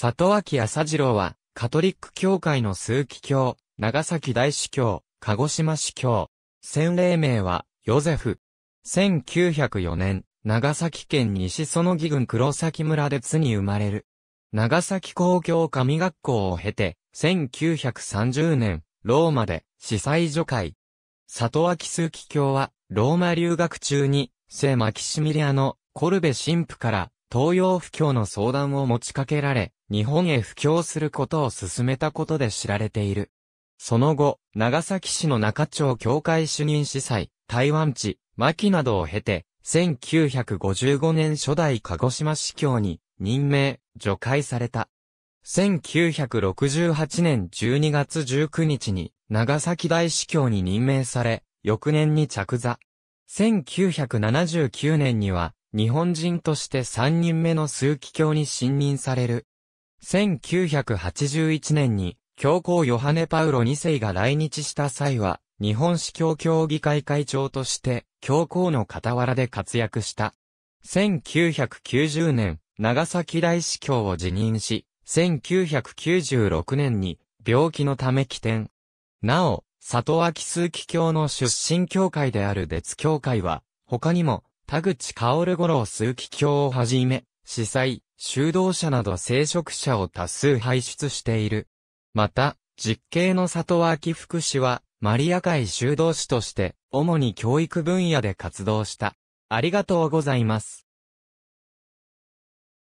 里脇朝次郎は、カトリック教会の数奇教、長崎大司教、鹿児島司教。洗礼名は、ヨゼフ。1904年、長崎県西園木郡黒崎村で津に生まれる。長崎公共神学校を経て、1930年、ローマで、司祭除会。里脇数奇教は、ローマ留学中に、聖マキシミリアのコルベ神父から、東洋布教の相談を持ちかけられ、日本へ布教することを進めたことで知られている。その後、長崎市の中町教会主任司祭、台湾地、牧などを経て、1955年初代鹿児島市教に任命、除会された。1968年12月19日に長崎大司教に任命され、翌年に着座。1979年には日本人として3人目の数奇教に信任される。1981年に、教皇ヨハネ・パウロ2世が来日した際は、日本司教協議会会長として、教皇の傍らで活躍した。1990年、長崎大司教を辞任し、1996年に、病気のため起点。なお、里脇数奇教の出身教会である別教会は、他にも、田口薫五郎数奇教をはじめ、司祭、修道者など聖職者を多数輩出している。また、実刑の里脇福祉は、マリア会修道士として、主に教育分野で活動した。ありがとうございます。